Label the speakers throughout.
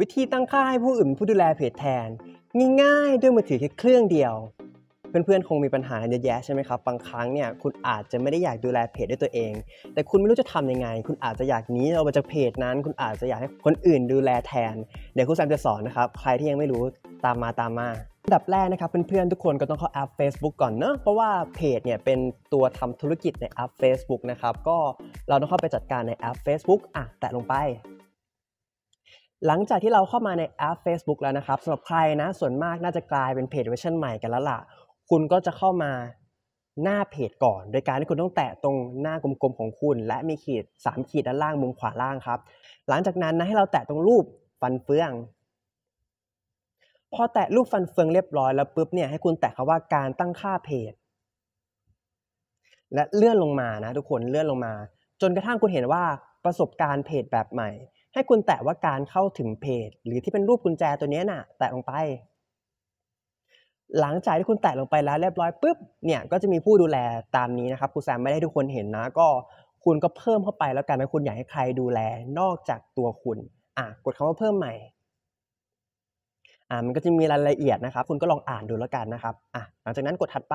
Speaker 1: วิธีตั้งค่าให้ผู้อื่นผู้ดูแลเพจแทน ง่ายๆด้วยมือถือแค่เครื่องเดียว เพื่อนๆคงมีปัญหาเยอะแยะใช่ไหมครับบางครั้งเนี่ยคุณอาจจะไม่ได้อยากดูแลเพจด้วยตัวเอง แต่คุณไม่รู้จะทํำยังไง คุณอาจจะอยากนี้เอาไปจากเพจนั้น คุณอาจจะอยากให้คนอื่นดูแลแทนเดี๋ยวครูแซมจะสอนนะครับใครที่ยังไม่รู้ตามมาตามมาอันดับแรกนะครับเพื่อนๆทุกคนก็ต้องเข้าแอป Facebook ก่อนเนอะเพราะว่าเพจเนี่ยเป็นตัวทำธุรกิจในแอป Facebook นะครับก็เราต้องเข้าไปจัดการในแอป Facebook อ่ะแตะลงไปหลังจากที่เราเข้ามาในแอป Facebook แล้วนะครับสำหรับใครนะ ส่วนมากน่าจะกลายเป็นเพจเวอร์ชันใหม่กันแล้วล่ะคุณก็จะเข้ามาหน้าเพจก่อน โดยการที่คุณต้องแตะตรงหน้ากลมๆของคุณ และมีขีด3ขีดด้านล่างมุมขวาล่างครับ หลังจากนั้นนะให้เราแตะตรงรูปฟันเฟือง พอแตะรูปฟันเฟืองเรียบร้อย แล้วปุ๊บเนี่ยให้คุณแตะคาว่าการตั้งค่าเพจ และเลื่อนลงมานะทุกคนเลื่อนลงมา จนกระทั่งคุณเห็นว่าประสบการณ์เพจแบบใหม่ให้คุณแตะว่าการเข้าถึงเพจ หรือที่เป็นรูปกุญแจตัวนี้น่ะ แตะลงไป หลังจากที่คุณแตะลงไปแล้วเรียบร้อยปุ๊บ เนี่ยก็จะมีผู้ดูแลตามนี้นะครับครูแซมไม่ได้ทุกคนเห็นนะ ก็คุณก็เพิ่มเข้าไป แล้วกันนะคุณอยากให้ใครดูแลนอกจากตัวคุณอ่ะกดคำว่าเพิ่มใหม่อ่ะมันก็จะมีรายละเอียดนะครับ คุณก็ลองอ่านดูแล้วกันนะครับ อ่ะ หลังจากนั้นกดถัดไป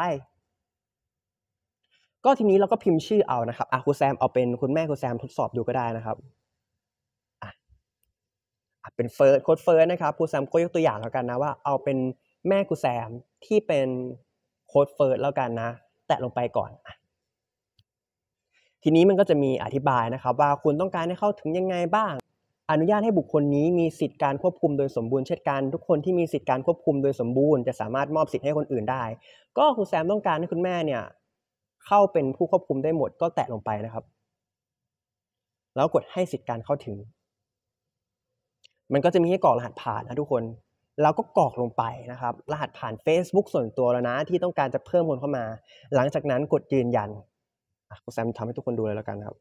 Speaker 1: ก็ทีนี้เราก็พิมพ์ชื่อเอานะครับอ่ะครูแซมเอาเป็นคุณแม่ครูแซมทดสอบดูก็ได้นะครับเป็นเฟิร์สโค้ดเฟิร์สนะครับครูแซมก็ยกตัวอย่างแล้วกันนะว่าเอาเป็นแม่ครูแซมที่เป็นโค้ดเฟิร์สแล้วกันนะ แตะลงไปก่อนทีนี้มันก็จะมีอธิบายนะครับว่าคุณต้องการให้เข้าถึงยังไงบ้าง อนุญาตให้บุคคลนี้มีสิทธิการควบคุมโดยสมบูรณ์เช่นกันทุกคนที่มีสิทธิการควบคุมโดยสมบูรณ์จะสามารถมอบสิทธิ์ให้คนอื่นได้ ก็ครูแซมต้องการให้คุณแม่เนี่ยเข้าเป็นผู้ควบคุมได้หมดก็แตะลงไปนะครับ แล้วกดให้สิทธิการเข้าถึงมันก็จะมีให้กรอกรหัสผ่านนะทุกคนเราก็กรอกลงไปนะครับ รหัสผ่าน Facebook ส่วนตัวแล้วนะที่ต้องการจะเพิ่มคนเข้ามา หลังจากนั้นกดยืนยันคกูแซมทำให้ทุกคนดูเลยแล้วกันครับ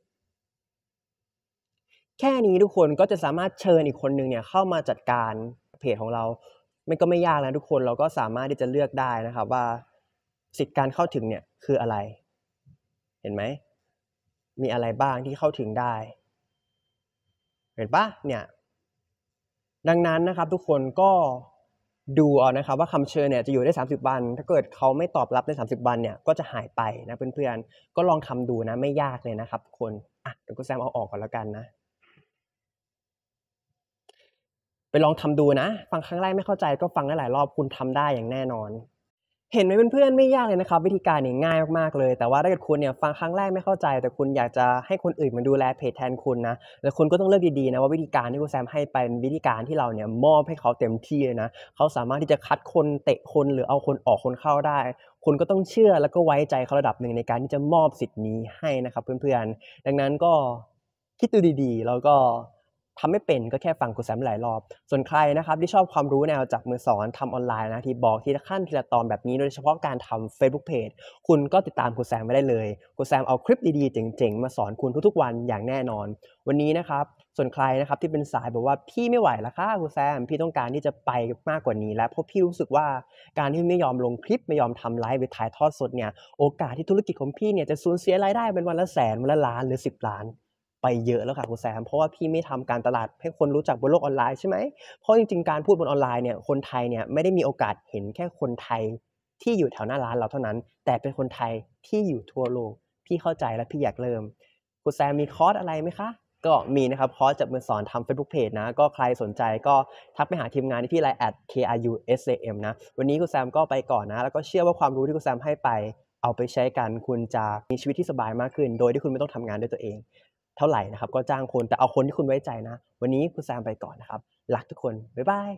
Speaker 1: แค่นี้ทุกคนก็จะสามารถเชิญอีกคนนึงเนี่ยเข้ามาจัดการเพจของเรา มันก็ไม่ยากแล้วทุกคน เราก็สามารถที่จะเลือกได้นะครับ ว่าสิทธิการเข้าถึงเนี่ยคืออะไร เห็นไหม มีอะไรบ้างที่เข้าถึงได้ เห็นปะเนี่ยดังนั้นนะครับทุกคนก็ดูเอานะครับว่าคำเชิญเนี่ยจะอยู่ได้ 30วัน ถ้าเกิดเขาไม่ตอบรับใน30วันเนี่ยก็จะหายไปนะเพื่อนๆก็ลองทาดูนะไม่ยากเลยนะครับทุกคนอ่ะเดี๋ยวก็แซมเอาออกก่อนแล้วกันนะ ไปลองทำดูนะ ฟังครั้งแรกไม่เข้าใจก็ฟังได้หลายรอบคุณทำได้อย่างแน่นอนเห็นไหมเพื่อนๆไม่ยากเลยนะครับวิธีการนี่ง่ายมากๆเลย แต่ว่าถ้าเกิดคุณเนี่ยฟังครั้งแรกไม่เข้าใจ แต่คุณอยากจะให้คนอื่นมาดูแลเพจแทนคุณนะแล้วคุณก็ต้องเลือกดีๆนะว่าวิธีการที่คุณแซมให้เป็นวิธีการที่เราเนี่ยมอบให้เขาเต็มที่เลยนะเขาสามารถที่จะคัดคนเตะคนหรือเอาคนออกคนเข้าได้ คุณก็ต้องเชื่อแล้วก็ไว้ใจเขาระดับหนึ่งในการที่จะมอบสิทธิ์นี้ให้นะครับ เพื่อนๆ ดังนั้นก็คิดดูดี ๆ แล้วก็ทำไม่เป็นก็แค่ฟังครูแซมหลายรอบ ส่วนใครนะครับที่ชอบความรู้แนวจากมือสอนทำออนไลน์นะที่บอกทีละขั้นทีละตอนแบบนี้โดยเฉพาะการทำ Facebook Page คุณก็ติดตามครูแซมไว้ได้เลยครูแซมเอาคลิปดีๆเจ๋งๆ มาสอนคุณทุกๆวันอย่างแน่นอน วันนี้นะครับส่วนใครนะครับที่เป็นสายบอกว่าพี่ไม่ไหวละค่ะครูแซมพี่ต้องการที่จะไปมากกว่านี้ แล้วเพราะพี่รู้สึกว่าการที่ไม่ยอมลงคลิปไม่ยอมทำไลฟ์ไปถ่ายทอดสดเนี่ยโอกาสที่ธุรกิจของพี่เนี่ยจะสูญเสียรายได้เป็นวันละแสนวันละล้านหรือ 10ล้านไปเยอะแล้วค่ะคุณแซมเพราะว่าพี่ไม่ทำการตลาดให้คนรู้จักบนโลกออนไลน์ใช่ไหมเพราะจริงๆการพูดบนออนไลน์เนี่ยคนไทยเนี่ยไม่ได้มีโอกาสเห็นแค่คนไทย ที่อยู่แถวหน้าร้าน เราเท่านั้นแต่เป็นคนไทยที่อยู่ทั่วโลกพี่เข้าใจและพี่อยากเริ่มคุณแซมมีคอร์สอะไรไหมคะ ก็มีนะครับคอร์สจับมือสอนทำ Facebook Page นะก็ใครสนใจก็ทักไปหาทีมงานที่ี่ไลน์ @krusam นะวันนี้คุณแซมก็ไปก่อนนะ แล้วก็เชื่อว่าความรู้ที่คุณแซมให้ไปเอาไปใช้กันคุณจะมีชีวิตที่สบายมากขึ้น โดยที่คุณไม่ต้องทำงานด้วยตัวเองเท่าไหร่นะครับ ก็จ้างคน แต่เอาคนที่คุณไว้ใจนะ วันนี้คุณแซมไปก่อนนะครับรักทุกคน บ๊ายบาย